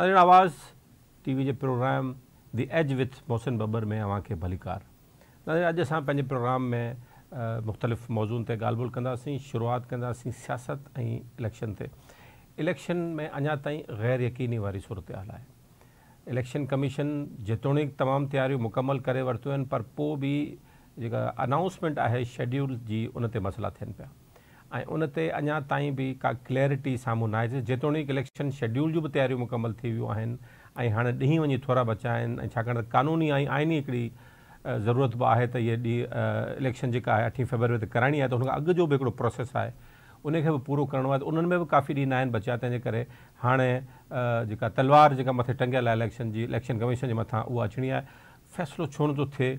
अरे आवाज़ टीवी के program the edge with Mohsin Babar में अवां के भली कार नाज़रीन प्रोग्राम में मुख़्तलिफ़ मौज़ूनि ते ॻाल्हि ॿोल कंदासीं शुरूआति सियासत इलेक्शन ते इलेक्शन में अञा ताईं ग़ैर यकीनी वारी सूरत हाल है इलेक्शन कमीशन जेतोणीकि तमाम तैयारियों मुकम्मल कर वरितियूं पर पोइ बि अनाउंसमेंट है शेड्यूल जी उन मसला मसइला पाया ऐं उन ते अञा ताईं बि का क्लैरिटी साम्हूं न आहे जेतोणीक इलेक्शन शेड्यूल जूं बि तयारियूं मुकमल थी वियूं आहिनि ऐं हाणे ॾींहुं वञी थोरा बचिया आहिनि ऐं छाकाणि त कानूनी ऐं आइनी हिकिड़ी ज़रूरत बि आहे त इहा ॾींहुं इलेक्शन जेका आहे अठी फेबररी ते कराइणी आहे त उनखां अॻु जो बि हिकिड़ो प्रोसेस आहे उनखे बि पूरो करिणो आहे त उन्हनि में बि काफ़ी ॾींहुं न आहिनि बचिया तंहिंजे करे हाणे जेका तलवार जेका मथे टंगियल आहे इलेक्शन जी इलेक्शन कमीशन जे मथां उहा अचणी आहे फ़ैसिलो छो न थिए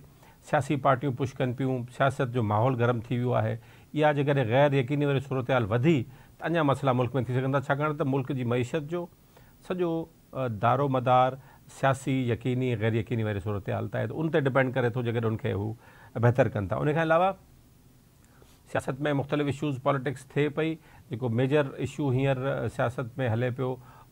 सियासी पार्टियूं पुश कनि पियूं सियासत जो माहौल गरम थी वियो आहे या जे कॾहिं ग़ैर यकीनी वारी सूरत हाल वधी त अञा मसइला मुल्क में थी सघंदा छाकाणि मुल्क की मीशत जो दारो मदार सियासी यकीनी ग़ैर यकीनी वारी सूरत हाल त उन डिपेंड करे थो जेकॾहिं उनखे हू बहितर था उनखां अलावा सियासत में मुख़्तलिफ़ इशूज़ पॉलिटिक्स थे पी जो मेजर इशू हिंसर सियासत में हले पो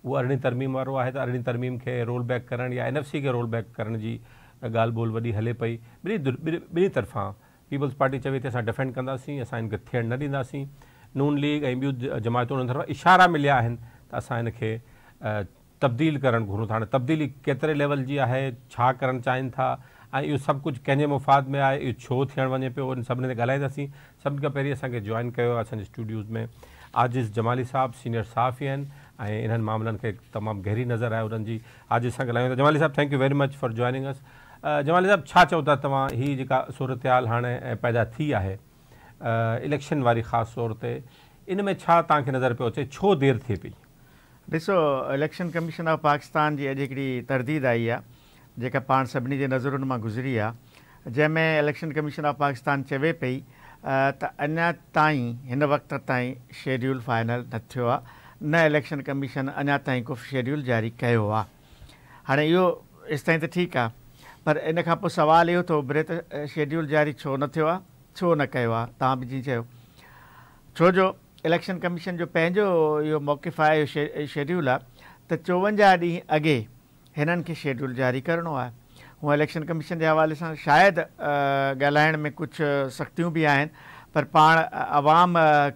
वो अरिड़हीं तरमीम वारो आहे त अरिड़हीं तरमीम खे रोल बैक करणु या एन एफ सी के रोल बैक करण जी ॻाल्हि ॿोल वॾी हले पई ॿिन्ही तरफ़ा पीपल्स पार्टी चवे ते असां डिफेंड कंदासीं असां हिन थियण न ॾींदासीं नून लीग ए जमायतों जमायतुनि तर्फ़ां इशारा मिलिया आहिनि त असां तब्दील करणु घुरूं था तब्दीली केतरे लेवल की है छा करणु चाहिनि था ऐं इहो सभु कुझु मुफ़ाद में आहे इहो छो थियणु वञे पियो उन सभिनी ते ॻाल्हाईंदासीं सभिनी खां जॉइन कयो आहे स्टूडियोज़ में आजिज़ जमाली साहब सीनियर साफ ही ऐं इन्हनि मामलनि खे तमामु गहरी नज़र आहे उन्हनि जी आजिज़ सां ॻाल्हायूं Jamali sahab thank you very much for joining us Jamal sahab छा चओ था तव्हां हीअ जेका सूरत हाल हाणे पैदा थी आहे इलेक्शन वारी ख़ासि तौर ते इन में छा तव्हांखे नज़र पियो अचे छो देरि थिए पई ॾिसो इलेक्शन कमीशन ऑफ पाकिस्तान जी अॼु हिकिड़ी तरदीद आई आहे जेका पाण सभिनी जे नज़रुनि मां गुज़री आहे जंहिंमें इलेक्शन कमीशन ऑफ पाकिस्तान चवे पई त अञा ताईं हिन वक़्त ताईं शेड्यूल फाइनल न थियो आहे न इलेक्शन कमीशन अञा ताईं को शेड्यूल जारी कयो आहे हाणे इहो एसिताईं त ठीकु आहे पर इन खां पोइ सुवालु इहो थो त शेड्यूल जारी छो न थियो आहे छो न कयो आहे तव्हां बि जीअं चयो छो जो इलेक्शन कमीशन जो पंहिंजो इहो मौक़िफ़ु आहे इहो शे शेड्यूल आहे त चोवंजाहु ॾींहं अॻे हिननि खे शेड्यूल जारी करिणो आहे हूअ इलेक्शन कमीशन जे हवाले सां शायदि ॻाल्हाइण में कुझु सख़्तियूं बि आहिनि पर पाण आवाम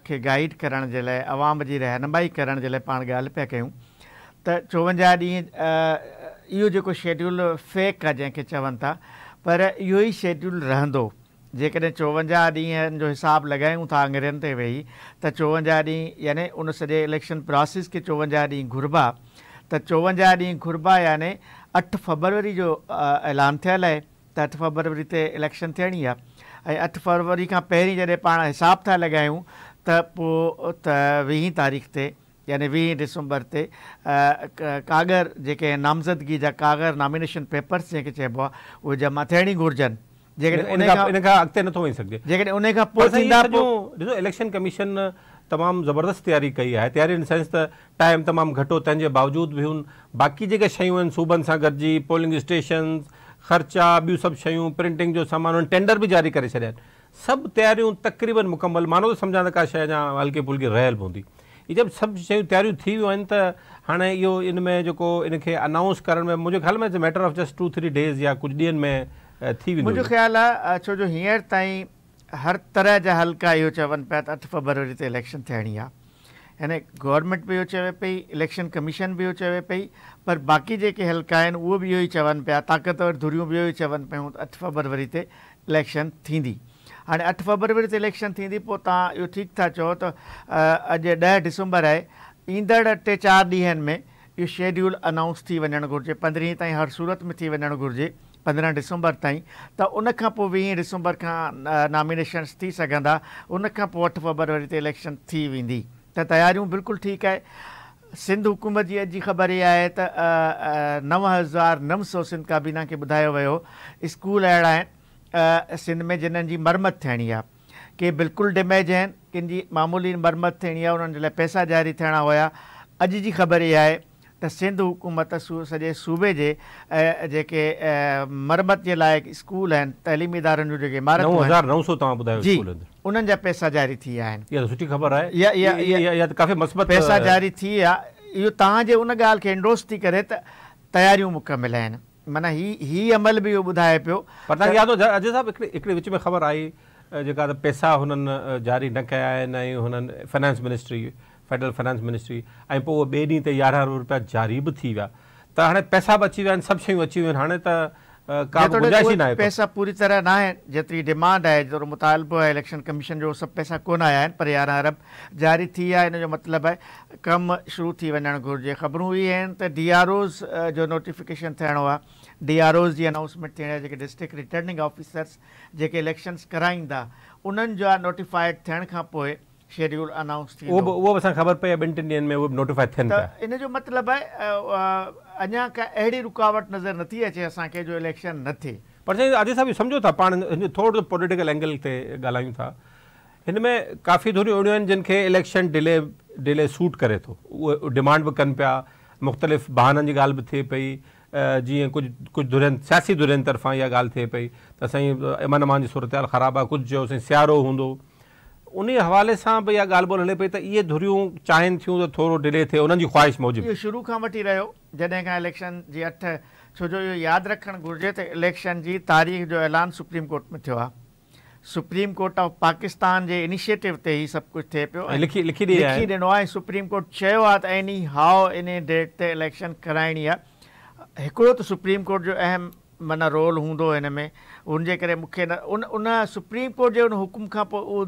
खे गाइड करण जे लाइ आवाम जी रहनुमाई करण जे लाइ पाण ॻाल्हि पिया कयूं त चोवंजाहु ॾींहं इहो जेको शेड्यूल फेक आहे जंहिंखे चवनि था पर इहो ई शेड्यूल रहंदो जेकॾहिं चोवंजाह ॾींहंनि जो हिसाबु लॻायूं था अंग्रेज़नि ते वेही त चोवंजाह ॾींहुं यानी उन सॼे इलेक्शन प्रोसेस खे चोवंजाहु ॾींहुं घुरिबा त चोवंजाहु ॾींहुं घुरिबा यानी अठ फरवरी जो ऐलान थियल आहे त अठ फरवरी ते इलेक्शन थियणी आहे ऐं अठ फरवरी खां पहिरीं जॾहिं पाण हिसाब था लॻायूं त पोइ त वीह तारीख़ ते यानी वी डिसंबर ते कागर जेके नामज़दगी जा कागर नॉमिनेशन पेपर्स जेके चइबो आहे उहे जमा थियणी घुरिजनि इलेक्शन कमीशन तमाम ज़बरदस्त तैयारी कई है तैयारी इन सेंस त टाइम तमामु घटि तंहिंजे बावजूद भी उन बाक़ी जेके शयूं आहिनि सूबनि सां पोलिंग स्टेशन ख़र्चा बी सब शयूं प्रिंटिंग जो सामान उन टेंडर भी जारी कर छॾिया आहिनि सभु तयारियूं तक़रीबन मुकमल मानो त सम्झां का शइ अञा हल्की फुल्की रहियल हूंदी इहे जब सभु शयूं तयारियूं थी वियूं आहिनि त हाणे इहो इन में जेको इनखे अनाउंस करण में मुंहिंजे ख़्याल में matter of just two three days या कुझु ॾींहंनि में थी वेंदो मुंहिंजो ख़्यालु आहे छो जो हींअर ताईं हर तरह जा हल्का इहो चवनि पिया त अठ ते इलेक्शन थियणी आहे गवर्नमेंट बि इहो चवे पई इलेक्शन कमीशन बि इहो चवे पई पर बाक़ी जेके हल्का आहिनि उहे बि इहो ई चवनि पिया ताक़तवर धुरियूं बि इहो ई चवनि पियूं त अठ इलेक्शन थींदी हाणे अठ फरवरी ते इलेक्शन थींदी पोइ तव्हां इहो ठीकु था चओ त अॼु ॾह डिसंबर आहे ईंदड़ टे चारि ॾींहंनि में इहो शेड्यूल अनाउंस थी वञणु घुरिजे पंद्रहीं ताईं हर सूरत में थी वञणु घुरिजे पंद्रहं डिसंबर ताईं त उनखां पोइ वीह डिसंबर खां नामिनेशन्स थी सघंदा उनखां पोइ अठ फरवरी ते इलेक्शन थी वेंदी त तयारियूं बिल्कुलु ठीकु आहे सिंध हुकूमत जी अॼु ख़बर इहा आहे त नव हज़ार नव सौ सिंध काबीना खे ॿुधायो वियो स्कूल अहिड़ा आहिनि सिंध में जिन्हनि जी मरम्मत थियणी आहे के बिल्कुलु डैमेज आहिनि कंहिंजी मामूली मरमत थियणी आहे उन्हनि जे लाइ पैसा जारी थियणा हुआ अॼु जी ख़बर इहा आहे त सिंध हुकूमत सॼे सूबे जेके मरमत जे लाइ स्कूल आहिनि तइलीमी इदारनि जूं जेके मार्कार जी उन्हनि जा पैसा जारी थी विया आहिनि पैसा जारी थी विया इहो तव्हांजे उन ॻाल्हि खे एंडोस थी करे त तयारियूं मुकमिल आहिनि माना ही ही अमल भी इहो ॿुधाए पियो पर तव्हांखे यादि अजाहब हिकिड़ी हिकिड़े विच में ख़बर आई जेका त पैसा हुननि जारी न कया आहिनि ऐं हुननि मिनिस्ट्री फेडरल फाइनेंस मिनिस्ट्री ऐं पोइ ॿिए ते यारहं अरब जारी बि थी विया त हाणे पैसा बि अची विया आहिनि सभु अची वियूं आहिनि हाणे पैसा पूरी तरह नाहिनि जेतिरी डिमांड आहे जेतिरो मुतालबो आहे इलेक्शन कमीशन जो सभु पैसा कोन आया आहिनि पर यारहं अरब जारी थी आहे इन जो मतिलबु आहे कमु शुरू थी वञणु घुरिजे ख़बरूं इहे आहिनि त डी आर ओज़ जो नोटिफिकेशन थियणो आहे डी आर ओज़ जी अनाउंसमेंट थियणी आहे जेके डिस्ट्रिक्ट रिटर्निंग ऑफिसर्स जेके इलेक्शन्स कराईंदा उन्हनि जा नोटिफाइड थियण खां पोइ शेड्यूल अनाउंस थी वो वो असां ख़बर पई आहे ॿिनि में उहे नोटिफाई थियनि इन जो मतिलबु आहे अञा का अहिड़ी रुकावट नज़र नथी अचे असांखे जो इलेक्शन न थिए पर साईं आदिल साहिबु सम्झो था पाण हिन पॉलिटिकल एंगल ते ॻाल्हायूं था हिन में काफ़ी धुरियूं अहिड़ियूं आहिनि जिन खे इलेक्शन डिले डिले सूट करे थो उहे डिमांड भी कन पिया मुख़्तलिफ़ बहाननि की ॻाल्हि बि थिए पई जीअं कुझु कुझु धुरियनि सियासी धुरन तरफा इहा ॻाल्हि थिए पई त साईं अमन अमान की सूरत हाल ख़राबु आहे कुझु चयो साईं सियारो हूंदो उन हवाले से भी इहा ॻाल्हि ॿोल हले पई त इहे धुरियूं चाहिनि थियूं त डिले थिए उन्हनि ख़्वाहिश मौजूद इहो शुरू का वही रहियो जॾहिं खां इलेक्शन की अठ छो जो इहो यादि रखणु घुरिजे इलेक्शन की तारीख़ जो ऐलान सुप्रीम कोर्ट में थियो सुप्रीम कोर्ट ऑफ पाकिस्तान के इनिशिएटिव से ही सब कुछ थे पियो लिखी लिखी सुप्रीम कोर्ट चयो एनी हाउ इन डेट ते इलेक्शन कराइणी आहे हिकिड़ो त सुप्रीम कोर्ट जो अहम माना रोल हूंदो हिन में हुनजे करे मूंखे न उन उन सुप्रीम कोर्ट जे उन हुकुम खां पोइ उहो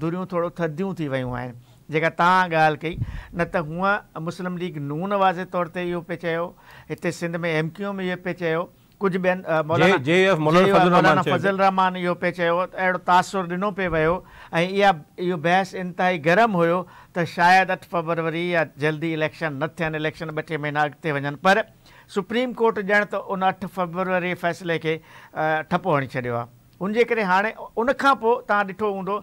दुरियूं थोरो थधियूं थी वियूं आहिनि जेका तव्हां ॻाल्हि कई न त मुस्लिम लीग नून वाज़े तौर ते इहो पियो चयो हिते सिंध में एम क्यूम चयो कुझु ॿियनि रहमान इहो पियो चयो अहिड़ो तासुरु ॾिनो पियो वियो ऐं इहा इहो बहस इनता गरम हुयो त शायदि अठ फरवरी या जल्दी इलेक्शन न थियनि इलेक्शन ॿ टे महीना अॻिते वञनि पर सुप्रीम कोर्ट ॼण त उन अठ फेबरवरी फैसले के ठपो हणी छॾियो आहे उनजे करे हाणे उनखां पोइ तव्हां ॾिठो हूंदो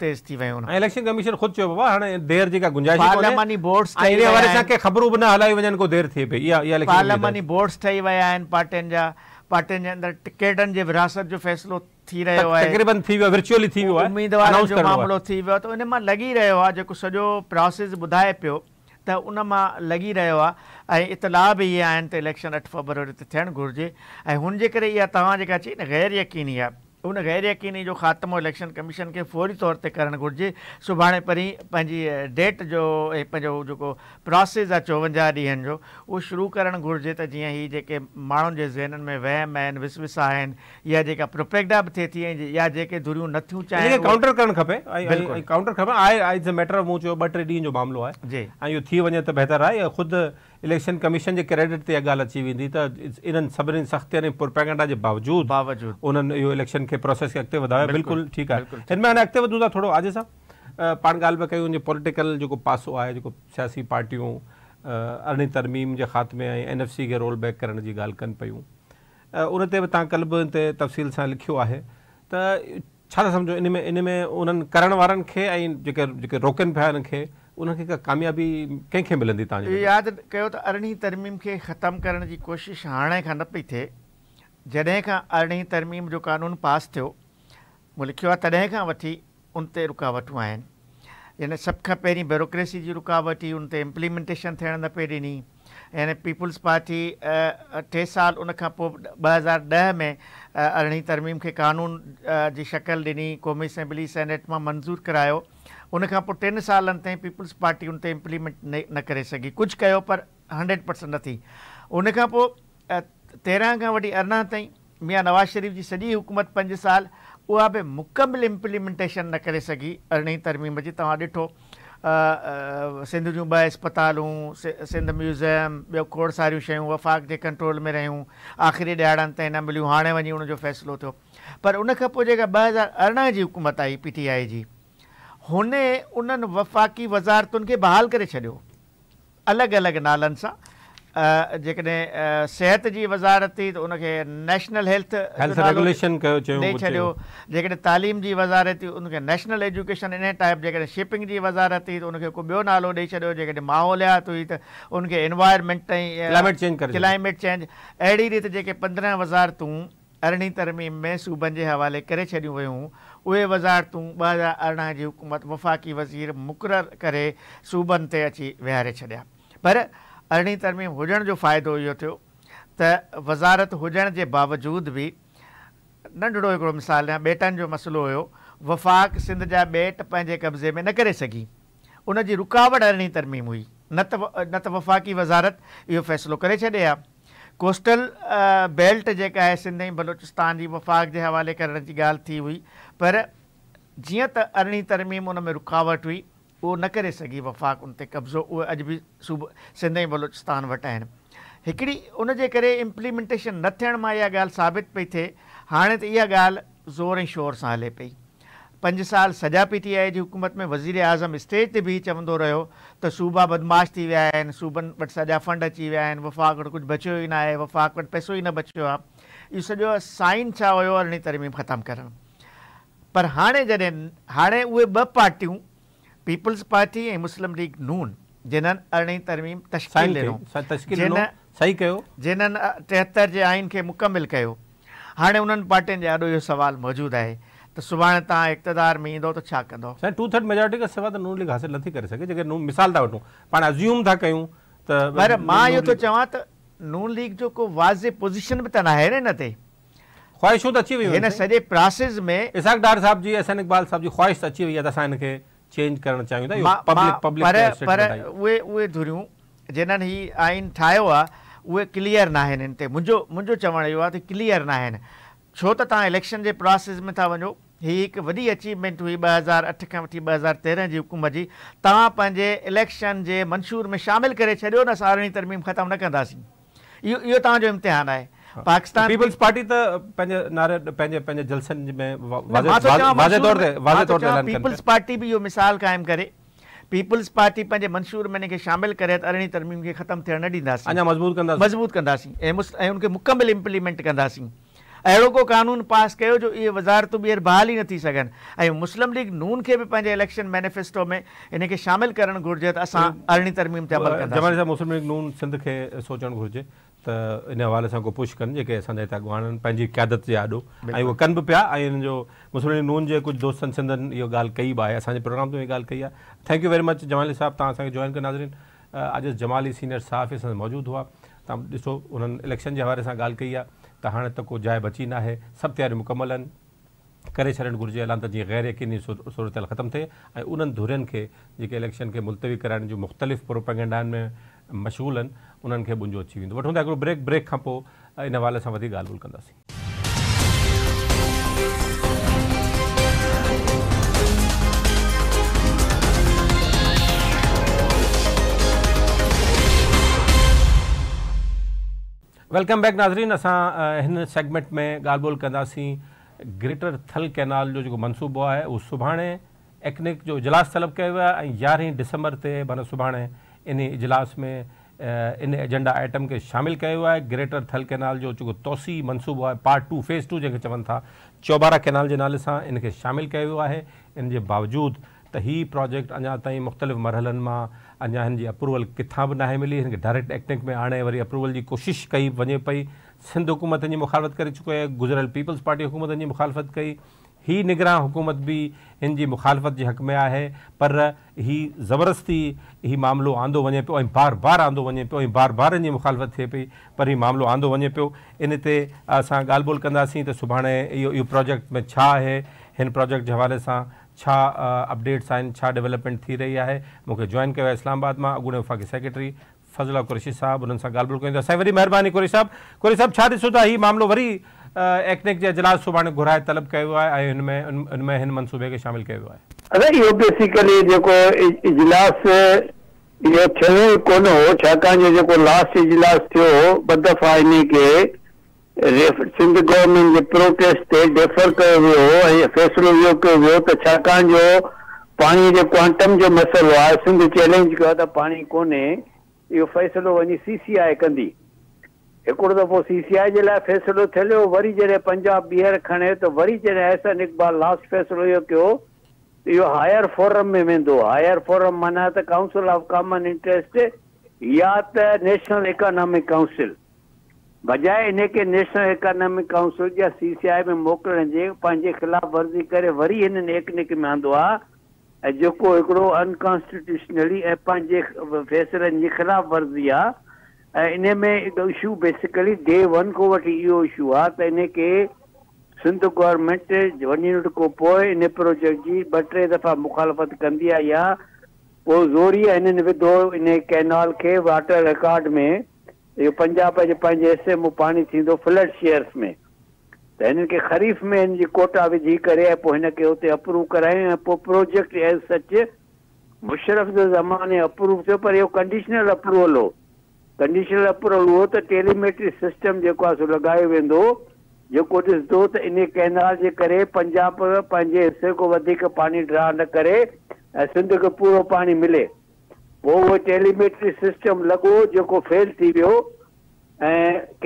तेज़ थी इलेक्शन कमीशन ख़ुदि चयो बाबा हाणे देरि गुंजाइश पार्लियामानी बोर्ड्स इन वारे असांखे ख़बरूं बि न हलाई वञनि को देरि थिए पार्लियामानी बोर्ड्स ठही विया आहिनि पार्टियुनि जा पार्टियुनि जे अंदरि टिकेटनि विरासत जो फैसलो थी रहियो आहे तक़रीबन थी वियो विर्चुअली थी वियो आहे उमेदवार जो प्रोसेस ॿुधाए पियो त उन मां लॻी रहियो आहे ऐं इतलाह बि इहे आहिनि त इलेक्शन अठ फेबरवरी ते थियणु घुरिजे ऐं हुनजे करे इहा तव्हां जेका चई न ग़ैर यकीनी आहे उन गैर यकीनी जो ख़ात्मो इलेक्शन कमीशन खे फौरी तौर ते करणु घुरिजे सुभाणे परींहं पंहिंजी डेट जो पंहिंजो जेको प्रोसेस आहे चोवंजाह ॾींहंनि जो उहो शुरू करणु घुरिजे त जीअं ही जेके माण्हुनि जे ज़हननि में वहम आहिनि विसविसा आहिनि या जेका प्रोपेक्डा बि थिए थी या जेके धुरियूं नथियूं चाहिनि चयो ॿ टे ॾींहं जो मामिलो आहे जी ऐं इहो थी वञे त बहितर आहे ख़ुदि इलेक्शन कमीशन के क्रेडिट ते इहा ॻाल्हि अची वेंदी त इन्हनि सभिनीनि सख़्तियुनि प्रोपेगेंडा जे बावजूदि बावजूदि उन्हनि इहो इलेक्शन के प्रोसेस खे अॻिते वधायो बिल्कुलु ठीकु आहे हिन में हाणे अॻिते वधूं था थोरो आजे साहब पाण पॉलिटिकल जेको पासो है जेको सियासी पार्टियूं अरिड़हीं तरमीम के ख़ात्मे एन एफ सी के रोल बैक करण जी ॻाल्हि कनि पियूं उन ते बि तव्हां कल्ह बि हिते तफ़सील सां लिखियो आहे त छा था सम्झो इन करण वारनि खे ऐं उन्हनि का कामयाबी कंहिंखे मिलंदी तव्हांजी यादि कयो त तरमीम के खत्म करण की कोशिश हाँ का न पई थिए जॾहिं खां अरिड़हीं तरमीम जो कानून पास थियो लिखो आहे तॾहिं खां वठी उन ते रुकावटूं आहिनि यानी सभ खां पहिरीं ब्यूरोक्रेसी जी रुकावट ही उन ते इम्प्लीमेंटेशन थियण न पे ॾिनी यानी पीपुल्स पार्टी टे साल उन हज़ार दह में अरिड़हीं तरमीम के कानून की शक्ल ॾिनी क़ौमी असेंबली सेनेट मां मंज़ूरु करायो उनखां पोइ टिनि सालनि ताईं पीपुल्स पार्टी उन ते इम्प्लीमेंट न करे सघी कुझु कयो पर हंड्रेड परसेंट न थी उनखां पोइ तेरहं खां वठी अरिड़हं ताईं मिया नवाज़ शरीफ़ जी सॼी हुकूमत पंज साल उहा बि मुकमिल इम्प्लीमेंटेशन न करे सघी अरिड़हीं तरमीम जी तव्हां ॾिठो सिंध जूं ॿ इस्पतालूं सिंध म्यूज़ियम ॿियो खोड़ सारियूं शयूं वफ़ाक़ जे कंट्रोल में रहियूं आख़िरी ॾियारनि ताईं न मिलियूं हाणे वञी हुनजो फ़ैसिलो थियो पर उनखां पोइ जेका ॿ हज़ार अरिड़हं जी हुकूमत आई पीटीआई जी हुननि वफ़ाक़ी वज़ारतुनि खे बहाल करे छॾियो अलॻि अलॻि नालनि सां जेकॾहिं सिहत जी वज़ारत थी त उनखे नेशनल हेल्थ रेगुलेशन जेकॾहिं तालीम जी वज़ारत थी उनखे नेशनल एजुकेशन इन टाइप जेकॾहिं शिपिंग जी वज़ारत थी त उनखे को ॿियो नालो ॾेई छॾियो जेकॾहिं माहौलियात हुई त उनखे एनवायरमेंट ऐं क्लाइमेट चेंज अहिड़ी रीति जेके पंद्रहं वज़ारतूं अरिड़हीं तरमीम में सूबनि जे हवाले करे छॾियूं वयूं उहे वज़ारतूं ॿ हज़ार अरिड़हं जी हुकूमत वफ़ाक़ी वज़ीर मुक़ररु करे सूबनि ते अची विहारे छॾिया पर अरिड़हीं तरमीम हुजण जो फ़ाइदो इहो थियो त वज़ारत हुजण जे बावजूदि बि नंढिड़ो हिकिड़ो मिसाल आहे ॿेटनि जो मसइलो हुयो वफ़ाक़ सिंध जा ॿेट पंहिंजे कब्ज़े में न करे सघी उन जी रुकावट अरिड़हीं तरमीम हुई न त न त वफ़ाक़ी वज़ारत इहो फ़ैसिलो करे छॾे आहे कोस्टल बेल्ट जेका आहे सिंध ऐं बलोचिस्तान जी वफ़ाक़ जे हवाले करण जी ॻाल्हि थी हुई पर जीअं त अरिड़हीं तरमीम उन में रुकावट हुई उहो न करे सघी वफ़ाक़ उन ते कब्ज़ो उहे अॼु बि सिंध ऐं बलोचिस्तान वटि आहिनि हिकिड़ी उन जे करे इम्प्लीमेंटेशन न थियण मां इहा ॻाल्हि साबित पई थिए हाणे त इहा ॻाल्हि ज़ोर ऐं शोर सां हले पई पंज साल सजा पी थी आहे जी हुकूमत में वज़ीर आज़म स्टेज ते बि चवंदो रहियो त सूबा बदमाश थी विया आहिनि सूबनि वटि सॼा फ़ंड अची विया आहिनि वफ़ाक़ वटि कुझु बचियो ई न आहे वफ़ाक़ वटि पैसो ई न बचियो आहे इहो सॼो साइन छा हुयो अरिड़हीं तरमीम ख़तमु करणु पर हाँ जॾहिं हाँ उ पार्टी पीपल्स पार्टी ऐं मुस्लिम लीग नून जिन्हनि अरिड़हीं तरमीम तश्कील सही कयो जिन्हनि टेहतरि आइन के मुकमिल हाँ हाणे उन्हनि पार्टियुनि जे अॼु इहो सुवालु मौजूदु आहे त सुभाणे तव्हां में ईंदो त छा टू थर्ड मेजोरिटी खां सवाइ त नून लीग हासिलु नथी करे नून मिसाल था वठूं पाण अज्यूम था कयूं त मां इहो थो चवां त नून लीग जो को वाज़े पोजिशन भी त न आहे न ख़्वाहिशूं त त अची अची वियूं हिन सॼे प्रोसेस में साहिब साहिब जी जी इक़बाल ख़्वाहिश वई आहे असां हिनखे चेंज करणु चाहियूं था पर उहे उहे धुरियूं जिन्हनि हीउ आइन ठाहियो आहे उहे क्लियर न आहिनि हिन ते मुंहिंजो मुंहिंजो चवणु इहो आहे त क्लियर न आहिनि छो त तव्हां इलेक्शन जे प्रोसेस में था वञो हीअ हिकु वॾी अचीवमेंट हुई ॿ हज़ार अठ खां वठी ॿ हज़ार तेरहं जी हुकूमत जी तव्हां पंहिंजे इलेक्शन जे मंशूर में शामिलु करे छॾियो न असां अरिड़हीं तरमीम ख़तमु न कंदासीं इहो इहो तव्हांजो इम्तिहानु आहे हाँ। पाकिस्तान पीपल्स पार्टी त पंहिंजे नारे पंहिंजे पंहिंजे जलसनि में वाज़े तो तौर ते वाज़े तो तौर ते पीपल्स पार्टी बि इहो मिसाल क़ाइमु करे पीपल्स पार्टी पंहिंजे मंशूर में हिनखे शामिलु करे त तो अरिड़हीं तरमीम खे ख़तमु थियणु न ॾींदासीं अञा अच्छा, मज़बूत कंदासीं मज़बूत कंदासीं ऐं मुस ऐं उनखे मुकमल इम्प्लीमेंट कंदासीं अहिड़ो को कानून पास कयो जो इहे वज़ारतूं ॿीहर बहाल ही नी सघनि मुस्लिम लीग नून के भी इलेक्शन मैनिफेस्टो में हिनखे शामिलु करणु घुरिजे त असां तरमीम ते अमल कंदासीं मुस्लिम लीग नून सिंध खे सोचणु घुरिजे त इन हवाले सां को पुश कनि जेके असांजा हिते अॻुवाणनि पंहिंजी क़यादत जे आॾो ऐं उहे कनि बि पिया ऐं हिननि जो मुस्लिम नून जे कुझु दोस्तनि सिंधनि इहो ॻाल्हि कई बि आहे असांजे प्रोग्राम ते ॻाल्हि कई आहे thank you very much Jamali साहिबु तव्हां असांखे जॉइन कयो नाज़रीन अॼु जमाली सीनियर साहिफ़ असां मौजूदु हुआ तव्हां ॾिसो उन्हनि इलेक्शन जे हवाले सां ॻाल्हि कई आहे त हाणे त को जाइ बची न आहे सभु तयारियूं मुकमल आहिनि करे छॾणु घुरिजे अलान त जीअं ग़ैर यकीनी सूरत ख़तमु थिए ऐं उन्हनि धुरियुनि खे जेके इलेक्शन खे मुलतवी कराइण जूं मुख़्तलिफ़ प्रोपेगेंडाउनि में मशगूल आहिनि उन्हनि खे अची वेंदो वठूं था ब्रेक ब्रेक का पोइ इन हवाले सां वधीक ॻाल्हि ॿोल वेलकम बैक नाज़रीन असां हिन सेगमेंट में ॻाल्हि बोल कंदासीं ग्रेटर थल कैनाल जो जेको मनसूबो आहे उहो सुभाणे एक्निक जो इजलास तलब किया आहे ऐं यारहें माना सुभाणे इन इजलास में इन एजेंडा आइटम खे शामिलु कयो आहे ग्रेटर थल कैनाल जो जेको तौसी मनसूबो है पार्ट टू फेज़ टू जैसे चवन था चौबारा कैनाल के नाले से इनखे शामिल किया है इन जे बावजूदि त हीउ प्रोजेक्ट अजा ताईं मुख़्तलिफ़ मरहलनि मां अञा हिन जी अप्रूवल किथां बि नाहे मिली हिनखे डायरेक्ट एक्टिंग में आने वाली अप्रूवल की कोशिश कई वञे पी सिंध हुकूमत की मुखालफ़त कर चुको है गुज़िरियल पीपल्स पार्टी हुकूमत की मुखालफ़त कई ही निगरान हुकूमत भी इन मुखालफ़त के हक़ में है पर ही ज़बरदस्ती हीउ मामिलो आंदो वञे पियो बार बार आंदो वञे पियो बार बार हिन मुखालफ़त थे पी पर ही मामिलो आंदो वञे पियो इन अस असां ॻाल्हि ॿोल कंदासीं त सुभाणे इहो प्रोजेक्ट में छा आहे प्रोजेक्ट के हवाले से छा अपडेट्स आहिनि डेवलपमेंट थी रही है मूंखे जॉइन कयो इस्लामाबाद में अॻूणे वफ़ाक़ी सेक्रेटरी फज़ला कुरैशी साहिबु उन्हनि सां ॻाल्हि ॿोल कयूं था साईं वरी महिरबानी कुरैश साहिबु था हीउ मामिलो वरी एक्टेक जे अजलास सुभाणे घुराए तलब कयो आहे मनसूबे खे शामिल कयो आहे अरे इहो बेसिकली इजलास इहो थियो ई जो लास्ट इजलास थियो हो ॿ दफ़ा इन सिंध गवर्नमेंट जे प्रोटेस्ट ते डेफर कयो वियो हो ऐं फ़ैसिलो जो पाणीअ जे क्वांटम जो मसइलो आहे सिंध चैलेंज कयो त पाणी कोन्हे इहो फ़ैसिलो वञी कंदी हिकिड़ो दफ़ो सी सी आई जे लाइ फ़ैसिलो थियलु हुयो वरी जॾहिं पंजाब ॿीहर खणे त वरी जॾहिं अहसन इक़बाल लास्ट फ़ैसिलो इहो कयो इहो हायर फोरम में वेंदो हायर फोरम माना त काउंसिल ऑफ कॉमन इंट्रस्ट या त नेशनल इकोनॉमिक काउंसिल बजाए इन नेशनल इकोनॉमिक काउंसिल या सी सी आई में मोकिलण जे पंहिंजे ख़िलाफ़ वर्ज़ी करे वरी हिननि एकनिक में आंदो आहे ऐं जेको हिकिड़ो अनकॉन्स्टिट्यूशनली ऐं पंहिंजे फ़ैसिलनि जी ख़िलाफ़ वर्ज़ी आहे इन तो में इशू बेसिकली डे वन खां वठी इहो इशू आहे त इन खे सिंध गवर्नमेंट वञण खां पोइ इन प्रोजेक्ट जी ॿ टे दफ़ा मुखालफ़त कंदी आहे या पोइ ज़ोरी हिननि विधो इन कैनाल खे वाटर रिकॉर्ड में इहो पंजाब जे पंहिंजे हिसे मां पाणी थींदो फ्लड शेयर्स में त हिननि खे ख़रीफ़ में हिन कोटा विझी करे ऐं पोइ हिनखे हुते अप्रूव करायूं ऐं पोइ प्रोजेक्ट एज़ सच मुशरफ़ जो ज़माने अप्रूव थियो पर इहो कंडीशनल अप्रूवल हो कंडीशनल अप्रूवल हो तो टेलीमेट्री सिस्टम जो आहे सो जो वेंदो जेको इन कैनाल के करे पंजाब पैं हिस्से को पानी ड्रा न कर सिंध को पूरा पानी मिले वो वो टेलीमेट्री सिस्टम लगो जो फेल थी वियो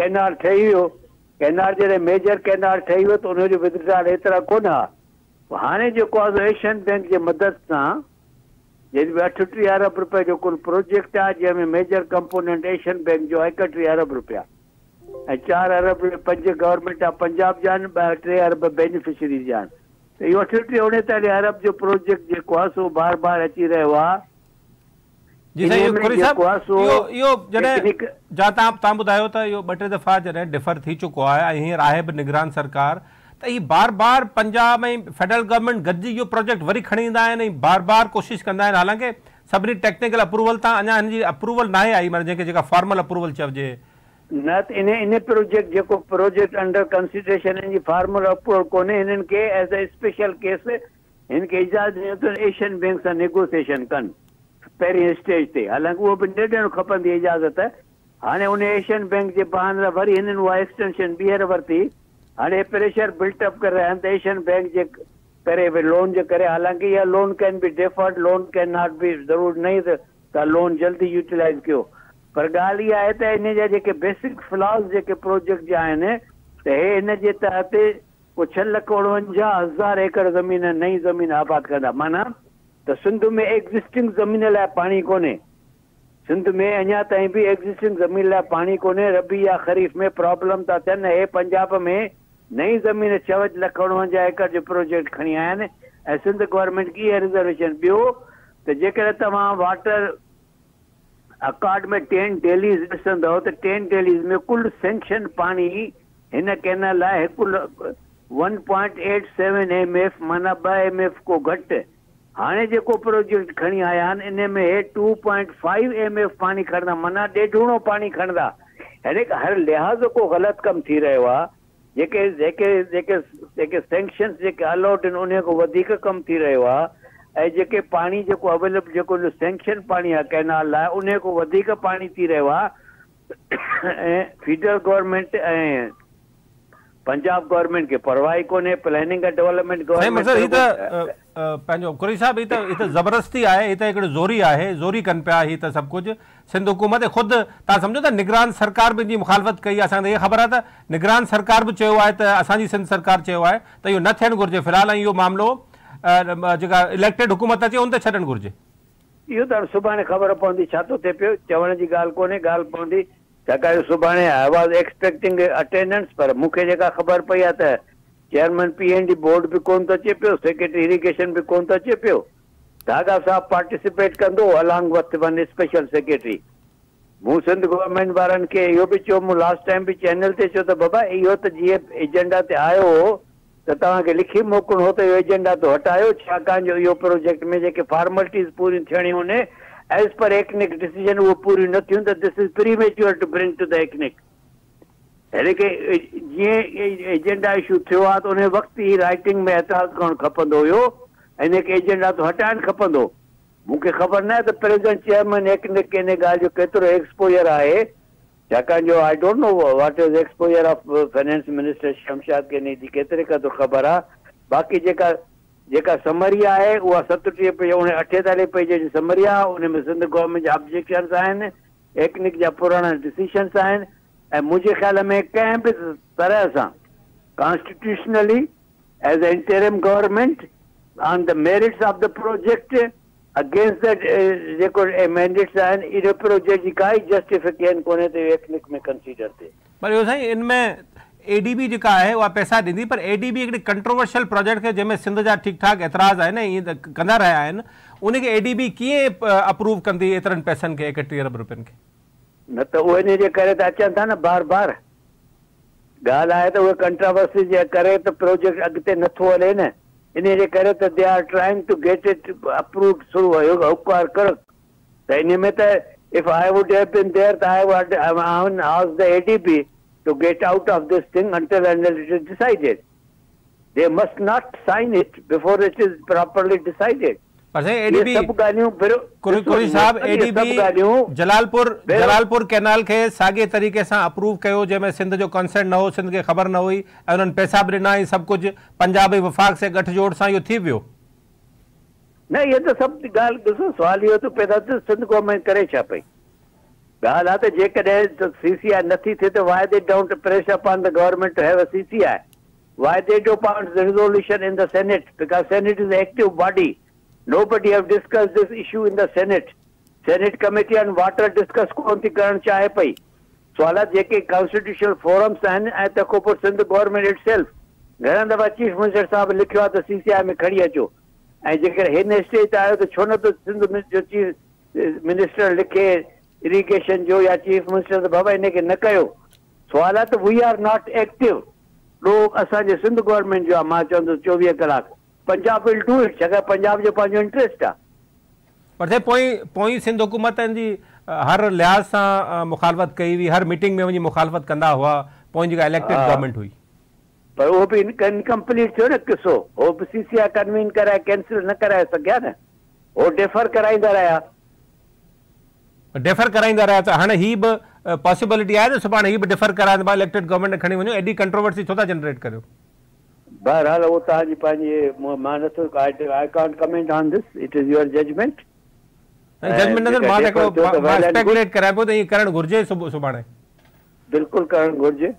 कैनाल ठही वो कैनाल जैसे मेजर कैनाल ठही वो तो उनजो विदराल एतिरा कोन हुआ एशियन बैंक के मदद से जंहिंमें अठटीह अरब रुपए जो कुल प्रोजेक्ट आहे जंहिंमें मेजर कंपोनेंट एशियन बैंक जो आहे अरब रुपया ऐं अरब पंज गवर्नमेंट आहे पंजाब जा आहिनि टे अरब बेनिफिशरीज़ जा आहिनि त अरब जो प्रोजेक्ट जेको आहे सो बार बार अची रहियो आहे ॿुधायो त इहो ॿ टे दफ़ा जॾहिं डिफर थी चुको आहे ऐं हींअर आहे निगरान सरकार त हीअ बार बार पंजाब ऐं फेडरल गवर्नमेंट गॾिजी इहो प्रोजेक्ट वरी खणी ईंदा आहिनि ऐं बार बार कोशिशि कंदा आहिनि हालांकि सभिनी टेक्निकल अप्रूवल तां अञा हिन जी अप्रूवल नाहे आई माना जंहिंखे जेका फॉर्मल अप्रूवल चइजे न त इन इन प्रोजेक्ट जेको प्रोजेक्ट अंडर कंसिडरेशन हिन जी फॉर्मल अप्रूवल कोन्हे हिननि खे एज़ अ स्पेशल केस हिन खे इजाज़त ॾिनो अथनि एशियन बैंक सां नेगोसिएशन कनि पहिरीं स्टेज ते हालांकि उहो बि न ॾियणु खपंदी इजाज़त हाणे उन एशियन बैंक जे बहाने वरी हिननि उहा एक्सटेंशन ॿीहर वरिती हाणे प्रेशर कर अप करे एशियन बैंक जे करे भई लोन जे करे हालांकि इहा loan can be deferred loan can not be जरूर न ई लोन जल्दी यूटिलाइज़ कर पर ॻाल्हि तो तो है आहे इन जा बेसिक फ्लॉज जेके प्रोजेक्ट जा आहिनि त इन तहत छह लख उणवंजाह हज़ार एकड़ ज़मीन नई ज़मीन आबाद कंदा माना तो सिंध में एग्ज़िस्टिंग ज़मीन ला पानी को सिंध में अञा ताईं बि एग्ज़िस्टिंग ज़मीन लाइ पाणी कोन्हे रबी या ख़रीफ़ में प्रॉब्लम था थियनि हे पंजाब में नई ज़मीन चवज लखणवंजाह एकड़ जो प्रोजेक्ट खड़ी आया आहिनि सिंध गवर्नमेंट कीअं रिजर्वेशन बो तो जॉटर अकॉर्ड वाटर में टेन डेलीज़ ॾिसंदव तो टेन डेलीज़ में कुल सेंक्शन पानी इन कैनल है हिकु one point eight seven M A F ब एम एफ को घट हाँ जो प्रोजेक्ट खड़ी आया इन में two point five M A F खड़ा माना डेढ़ो पानी खड़ा हर हर लिहाज़ को गलत कम थी रो जेके जेके जेके जेके सेंक्शन्स जेके अलाउड आहिनि उन खां वधीक थी रहियो आहे ऐं जेके पाणी जेको अवेलेबल जेको सेंक्शन पाणी आहे कैनाल लाइ उन खां वधीक पाणी थी रहियो आहे ऐं फीडरल गवर्नमेंट ऐं पंजाब गवर्नमेंट खे परवाह ई कोन्हे प्लानिंग ऐं डेवलपमेंट गवर्नमेंट पंहिंजो कुरी साहिबु हीअ ज़बरदस्ती है हिते हिकिड़ो ज़ोरी है ज़ोरी कन पिया हीअ त सभु कुझु सिंध हुकूमत ख़ुदि तव्हां सम्झो निगरान सरकार भी जी मुखालफ़त कई आहे असांखे ख़बर आहे निगरान सरकार बि चयो आहे सिंध सरकार चयो आहे त न थियणु घुरिजे फ़िलहालु ऐं इहो मामिलो इलेक्टेड हुकूमत अच्छे उन ते छॾणु घुरिजे इहो त ख़बर पवंदी छा थो थिए चवण जी ॻाल्हि कोन्हे ॻाल्हि पवंदी आई वॉज़ एक्सपेक्टिंग अटेंडेंस पर मूंखे ख़बर पई आहे चेयरमैन पीएनडी बोर्ड भी कोन था अचे सेक्रेटरी इरिगेशन भी को तो दादा साहब पार्टिसिपेट कंदो along one special secretary Sindh government वारनि के यो भी चो लास्ट टाइम भी चैनल से चो तो बाबा यो तो जीअं एजेंडा से आयो हो तो तव्हांखे लिखी मोकिलिणो हो तो यो एजेंडा तो हटाओ जो यो प्रोजेक्ट में जो फॉर्मेलिटीज़ पूरी थियणियूं एज़ पर एक्निक डिसीजन वो पूरी न थियूं तो this is premature to bring to the एक्निक अहिड़े के जीअं एजेंडा इशू थियो आहे त उन वक़्तु ई राइटिंग में एतिराज़ करणु खपंदो हुयो ऐं हिनखे एजेंडा तो हटाइणु खपंदो मूंखे ख़बर न आहे त प्रेज़िडेंट चेयरमैन हिकु न कंहिं ॻाल्हि जो केतिरो एक्सपोजर आहे छाकाणि जो I don't know what is exposure of finance minister Shamshad केनी जी केतिरे क़दुरु ख़बर आहे बाक़ी जेका जेका समरी आहे उहा सतटीह पेज उन अठेतालीह पेज जी समरी आहे उन में सिंध गवर्नमेंट जा ऑब्जेक्शन्स आहिनि एक्निक जा पुराणा डिसीशन्स आहिनि ऐं ख़्याल में कंहिं बि तरह सां constitutionally as a government on the merits of the project against the जेको आहिनि इहो प्रोजेक्ट जी काई जस्टिफिकेशन कोन्हे त एक्निक में कंसीडर थिए पर इहो साईं इन में एडीबी जेका आहे उहा पैसा ॾींदी पर एडीबी हिकिड़ी कंट्रोवर्शियल प्रोजेक्ट खे जंहिंमें सिंध जा ठीकु ठाक एतिराज़ आहिनि ईअं कंदा रहिया आहिनि उनखे एडीबी कीअं अप्रूव कंदी एतिरनि पैसनि खे एकटीह अरब रुपियनि खे न तो उहे जे करे था बार बार ॻाल्हि कंट्रावर्सी जे करे प्रोजेक्ट अगते नथो हले न इन जे करे they are trying to get it approve शुरू हुकार कर इन में if I would have been there I would the ADP to get out of this thing until it is decided they must not sign it before it is properly decided ADB कुरी साहब ADB Jalalpur Jalalpur canal खे साॻे तरीक़े सां approve कयो जंहिंमें सिंध जो concern न हो सिंध खे ख़बर न हुई ऐं उन्हनि पैसा बि ॾिना ऐं सभु कुझु पंजाब ऐं वफ़ाक़ से गठजोड़ सां इहो थी वियो न इहा त सभु ॻाल्हि ॾिसो सुवाल इहो थो तो पैदा थिए तो सिंध गवर्नमेंट करे छा पई ॻाल्हि तो आहे त जेकॾहिं सी सी आई नथी थिए त why they down pressure upon the government to have a C C I why they do pound resolution in the senate because senate is active body nobody have discussed this issue in the Senate. Senate committee and water discuss kaunti karan chahe pai. Swala jake constitutional forums and at the Kopur Sindh government itself. Garandava chief minister saab likhiwa the CCI me khadi hajo. And jake he ne state ayo to chona to Sindh chief minister likhe irrigation jo ya chief minister the baba ne ke nakayo. Swala to we are not active. Log asa je Sindh government jo amma chandu chovye kalak. Punjab will do it छाकाणि पंजाब जो पंहिंजो interest आहे पर पोइ पोइ सिंध हुकूमत जी हर लिहाज़ सां मुखालफ़त कई हुई हर मीटिंग में वञी मुखालफ़त कंदा हुआ पोइ जेका इलेक्टेड गवर्नमेंट हाँ। हुई पर उहो बि इनकम्प्लीट थियो न किसो उहो बि कन्वीन कराए कैंसिल न कराए सघिया न उहो डेफर कराईंदा रहिया डेफर कराईंदा रहिया त हाणे हीअ बि पॉसिबिलिटी आहे न सुभाणे हीअ बि डेफर कराईंदा इलेक्टेड गवर्नमेंट खणी वञो एॾी कंट्रोवर्सी छो जनरेट करियो बहरहाल उहो तव्हांजी पंहिंजी मां नथो I can't comment on this it is your judgement judgement नंदन मां हिकिड़ो मां स्पेकुलेट कराए पियो त तो ईअं करणु घुरिजे सुबुह सुभाणे बिल्कुलु करणु घुरिजे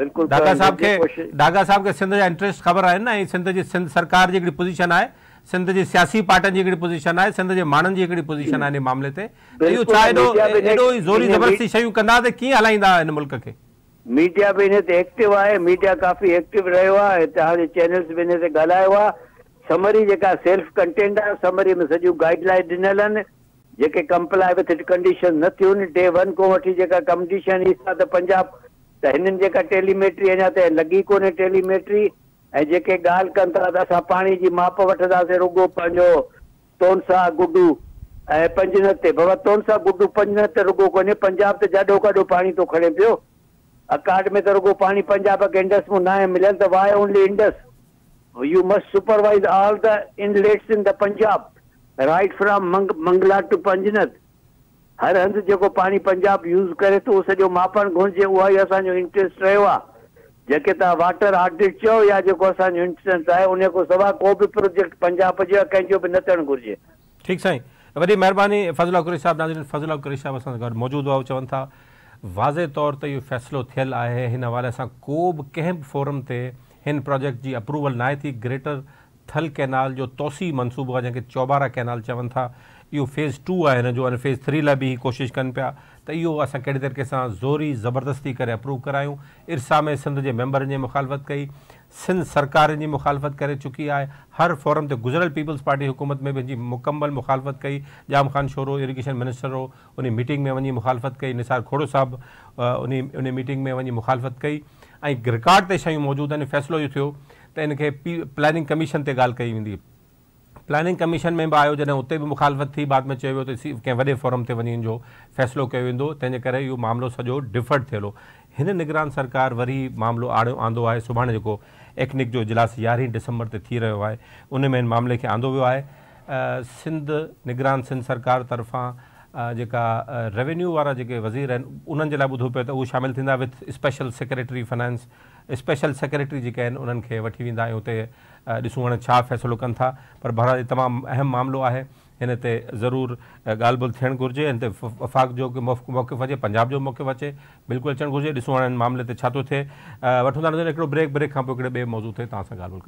बिल्कुलु डागा साहिब खे डागा साहिब खे सिंध जा इंट्रस्ट ख़बर आहिनि न ऐं सिंध जी सिंध सरकार जी हिकिड़ी पोज़ीशन आहे सिंध जी सियासी पार्टियुनि जी हिकिड़ी पोज़ीशन आहे सिंध जे माण्हुनि जी हिकिड़ी पोज़ीशन आहे हिन मामले ते इहो छा एॾो एॾो ज़ोरी ज़बरदस्ती शयूं कंदा त कीअं हलाईंदा हिन मुल्क खे मीडिया भी हिन तो एक्टिव है मीडिया काफ़ी एक्टिव रो है चैनल्स भी हिन गल समरी सेल्फ कंटेंट है समरी में सजू गाइडलाइन दिनल जे कंप्लाई विथ कंडीशन न थन डे वन को वी जेका कंडीशन ईसा तो पंजाब तो इन जेका टेलीमेट्री अजा ताईं लॻी कोन्हे टेलीमेट्री ऐं गाल ॻाल्हि कनि था माप वे रुगो पो तोनसा गुडू ऐं पंजनत ते तोनसा गुडू पंजनत रुगो को पंजाब तो जाडो काडो पानी तो खड़े पो अकाट में त रुगो पाणी पंजाब खे इंडस मां न आहे मिलियल त why only Indus you must supervise all the inlets in the Punjab right from मंग मंगला टू पंजनत हर हंधि जेको पाणी पंजाब यूज़ करे थो तो उहो सॼो मापणु घुरिजे उहा ई असांजो इंट्रस्ट रहियो आहे जेके तव्हां वाटर ऑडिट चयो या जेको असांजो इंट्रस्ट आहे उन खां सवाइ को बि प्रोजेक्ट पंजाब जो आहे कंहिंजो बि न थियणु घुरिजे ठीकु साईं वॾी महिरबानी फज़ला कुरी साहिबु नाज़िर फज़ला कुरी साहिबु असां सां गॾु मौजूदु हुआ चवनि था वाज़े तौर ते इहो फ़ैसिलो थियल आहे हिन हवाले सां को भी कंहिं फोरम से इन प्रोजेक्ट की अप्रूवल नाहे थी ग्रेटर थल कैनाल जो तोसी मनसूबो आहे जंहिंखे चौबारा कैनाल चवन था इहो फेज़ टू है हिन जो अने फेज़ थ्री लाइ बि कोशिशि कनि पिया त इहो असां कहिड़े तरीक़े से ज़ोरी ज़बरदस्ती करे अप्रूव करायूं इरसा में सिंध के मैंबरनि जी मुखालफ़त कई सिंध सरकार जी मुखालफ़त कर चुकी है हर फोरम से गुजरल पीपल्स पार्टी हुकूमत में भी मुकम्मल मुखालफ़त कई जाम ख़ान शोरो इरीगेशन मिनिस्टर हो उन मीटिंग में वही मुखालफ़त कई निसार खोड़ो साहब उन मीटिंग में वञी मुखालफ़त कई ऐं रिकॉर्ड ते शयूं मौजूद आहिनि फैसलो ये थो तो इनके पी प्लानिंग कमीशन से गाल कई वेंदी प्लानिंग कमीशन में भी आयो जैसे उते बि मुखालफ़त थी बाद में चयो वियो त कंहिं वॾे फोरम ते वञी जो फ़ैसिलो कयो वेंदो तंहिंजे करे इहो मामिलो सॼो डिफर्ड थियलो हिन निगरान सरकार वरी मामिलो आड़ियो आंदो आहे सुभाणे जेको एक्निक जो इजलास यारहीं दिसंबर से थी रो है उन में इन मामले के आंदो वो है सिंध निगरान सिंध सरकार तरफा जेवेन्यू रेवेन्यू वारा वज़ीर आहिनि उन्हनि पे तो ॿुधो पियो with special secretary finance special secretary जेके आहिनि उन्हनि खे वठी वेंदा आहियूं था पर बहरहाल तमामु अहम मामिलो है इनते जरूर ज़रूरु ॻाल्हि ॿोल थियणु घुरिजे वफ़ाक़ जो मौक़िफ़ अचे पंजाब जो मौक़िफ़ अचे बिल्कुल अचणु घुरिजे ॾिसूं हाणे मामले ते छो थे थिए ब्रेक ब्रेक खां पोइ हिकिड़े ॿिए मौज़ू ते तव्हां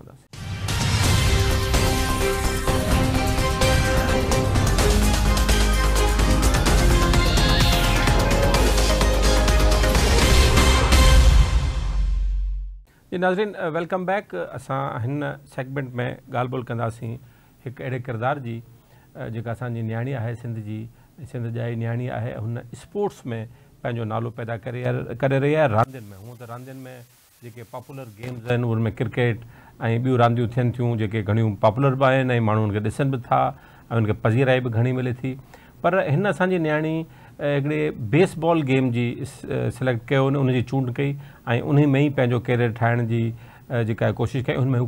जी नाज़रीन वेलकम बैक असां सेगमेंट में ॻाल्हि बोल कंदासीं किरदार जी जेका असांजी नियाणी सिंध जी सिंध जी नियाणी आहे हुन स्पोर्ट्स में पंहिंजो नालो पैदा करे रही है रांदियुनि में हूअं तो रांदियुनि में जो पॉपुलर गेम्स आहिनि उनमें क्रिकेट ऐं ॿियूं रांदियूं थी थियूं जेके पॉपुलर भी आहिनि उनके माण्हू भी था ऐं पज़ीराई भी घणी मिले थी पर हिन न्याणी एक बेसबॉल गेम जी सिलेक्ट किया हुन चूंड कई उन्हीं में ही पंहिंजो कैरियर ठाहिण जी जेका कई उनमें